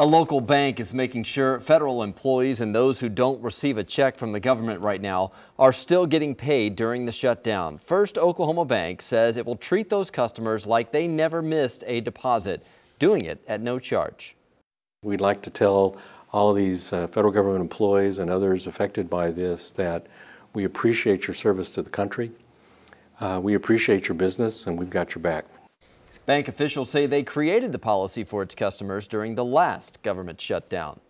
A local bank is making sure federal employees and those who don't receive a check from the government right now are still getting paid during the shutdown. First Oklahoma Bank says it will treat those customers like they never missed a deposit, doing it at no charge. We'd like to tell all of these uh, federal government employees and others affected by this that we appreciate your service to the country. Uh, we appreciate your business and we've got your back. Bank officials say they created the policy for its customers during the last government shutdown.